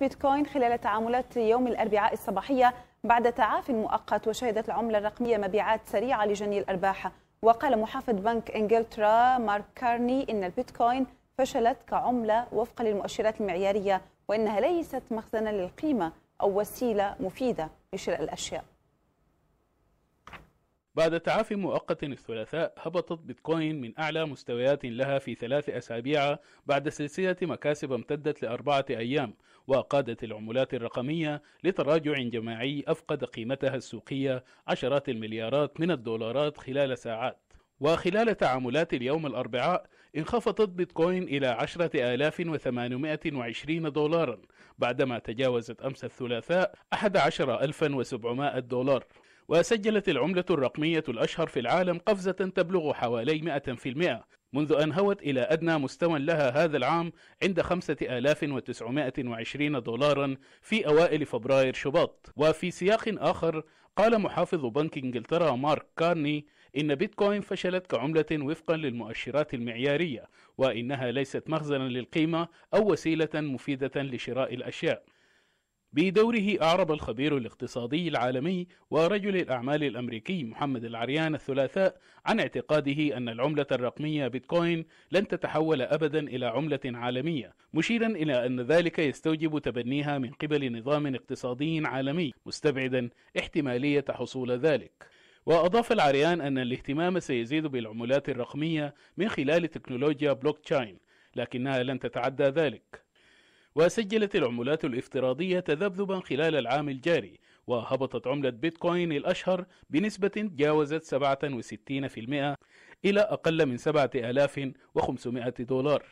بيتكوين خلال تعاملات يوم الأربعاء الصباحية بعد تعافي مؤقت وشهدت العملة الرقمية مبيعات سريعة لجني الأرباح وقال محافظ بنك إنجلترا مارك كارني إن البيتكوين فشلت كعملة وفقا للمؤشرات المعيارية وإنها ليست مخزنا للقيمة أو وسيلة مفيدة لشراء الأشياء بعد تعافي مؤقت الثلاثاء هبطت بيتكوين من أعلى مستويات لها في ثلاث أسابيع بعد سلسلة مكاسب امتدت لأربعة أيام وقادت العملات الرقمية لتراجع جماعي أفقد قيمتها السوقية عشرات المليارات من الدولارات خلال ساعات وخلال تعاملات اليوم الأربعاء انخفضت بيتكوين إلى 10820 دولارا بعدما تجاوزت أمس الثلاثاء 11700 دولار وسجلت العملة الرقمية الأشهر في العالم قفزة تبلغ حوالي 100% منذ أن هوت إلى أدنى مستوى لها هذا العام عند 5920 دولارا في أوائل فبراير شباط وفي سياق آخر قال محافظ بنك إنجلترا مارك كارني إن بيتكوين فشلت كعملة وفقا للمؤشرات المعيارية وإنها ليست مخزنا للقيمة أو وسيلة مفيدة لشراء الأشياء بدوره أعرب الخبير الاقتصادي العالمي ورجل الأعمال الأمريكي محمد العريان الثلاثاء عن اعتقاده أن العملة الرقمية بيتكوين لن تتحول أبدا إلى عملة عالمية مشيرا إلى أن ذلك يستوجب تبنيها من قبل نظام اقتصادي عالمي مستبعدا احتمالية حصول ذلك وأضاف العريان أن الاهتمام سيزيد بالعملات الرقمية من خلال تكنولوجيا بلوك تشاين لكنها لن تتعدى ذلك وسجلت العملات الافتراضية تذبذبا خلال العام الجاري وهبطت عملة بيتكوين الأشهر بنسبة تجاوزت 67% إلى أقل من 7500 دولار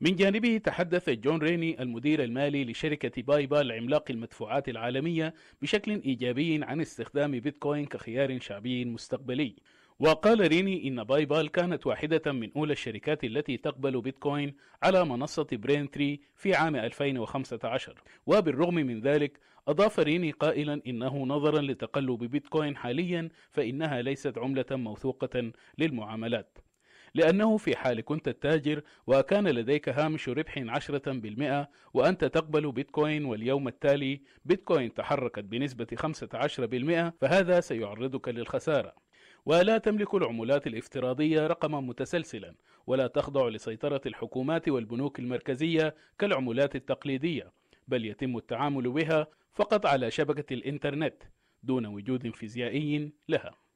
من جانبه تحدث جون ريني المدير المالي لشركة بايبا العملاق المدفوعات العالمية بشكل إيجابي عن استخدام بيتكوين كخيار شعبي مستقبلي وقال ريني إن باي بال كانت واحدة من أولى الشركات التي تقبل بيتكوين على منصة برين تري في عام 2015 وبالرغم من ذلك أضاف ريني قائلا إنه نظرا لتقلب بيتكوين حاليا فإنها ليست عملة موثوقة للمعاملات لأنه في حال كنت التاجر وكان لديك هامش ربح 10% وأنت تقبل بيتكوين واليوم التالي بيتكوين تحركت بنسبة 15% فهذا سيعرضك للخسارة ولا تملك العملات الافتراضية رقما متسلسلا ولا تخضع لسيطرة الحكومات والبنوك المركزية كالعملات التقليدية بل يتم التعامل بها فقط على شبكة الإنترنت دون وجود فيزيائي لها